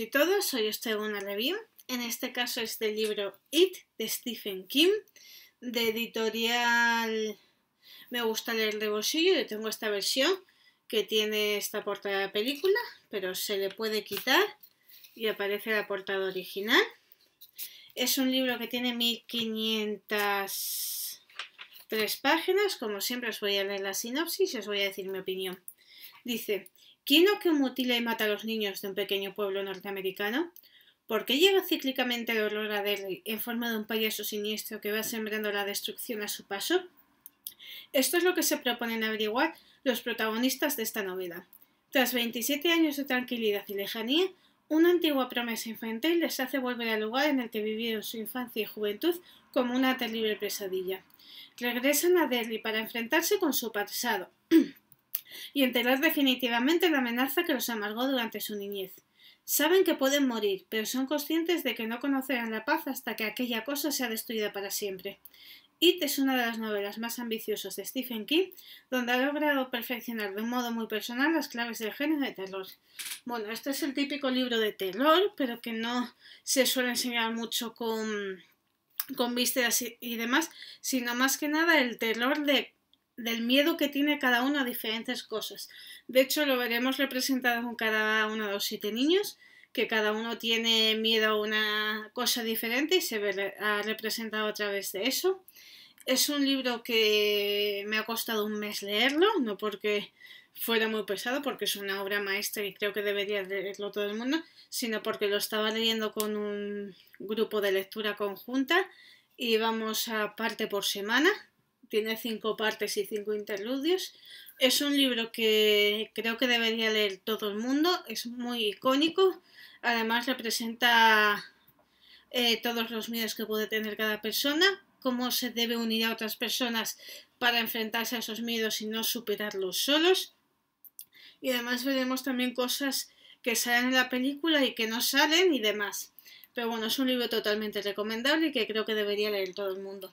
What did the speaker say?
y todas, hoy os traigo una review. En este caso es del libro It de Stephen Kim de editorial Me gusta leer de bolsillo. Yo tengo esta versión que tiene esta portada de película, pero se le puede quitar y aparece la portada original. Es un libro que tiene 1503 páginas. Como siempre os voy a leer la sinopsis y os voy a decir mi opinión. Dice, ¿quién o que mutila y mata a los niños de un pequeño pueblo norteamericano? ¿Por qué llega cíclicamente el olor a Derry en forma de un payaso siniestro que va sembrando la destrucción a su paso? Esto es lo que se proponen averiguar los protagonistas de esta novela. Tras 27 años de tranquilidad y lejanía, una antigua promesa infantil les hace volver al lugar en el que vivieron su infancia y juventud como una terrible pesadilla. Regresan a Derry para enfrentarse con su pasado. y enterar definitivamente la amenaza que los amargó durante su niñez. Saben que pueden morir, pero son conscientes de que no conocerán la paz hasta que aquella cosa sea destruida para siempre. It es una de las novelas más ambiciosas de Stephen King, donde ha logrado perfeccionar de un modo muy personal las claves del género de terror. Bueno, este es el típico libro de terror, pero que no se suele enseñar mucho con, con vísceras y, y demás, sino más que nada el terror de del miedo que tiene cada uno a diferentes cosas. De hecho, lo veremos representado con cada uno de los siete niños, que cada uno tiene miedo a una cosa diferente y se ha representado a través de eso. Es un libro que me ha costado un mes leerlo, no porque fuera muy pesado, porque es una obra maestra y creo que debería leerlo todo el mundo, sino porque lo estaba leyendo con un grupo de lectura conjunta y vamos a parte por semana tiene cinco partes y cinco interludios. Es un libro que creo que debería leer todo el mundo, es muy icónico, además representa eh, todos los miedos que puede tener cada persona, cómo se debe unir a otras personas para enfrentarse a esos miedos y no superarlos solos. Y además veremos también cosas que salen en la película y que no salen y demás. Pero bueno, es un libro totalmente recomendable y que creo que debería leer todo el mundo.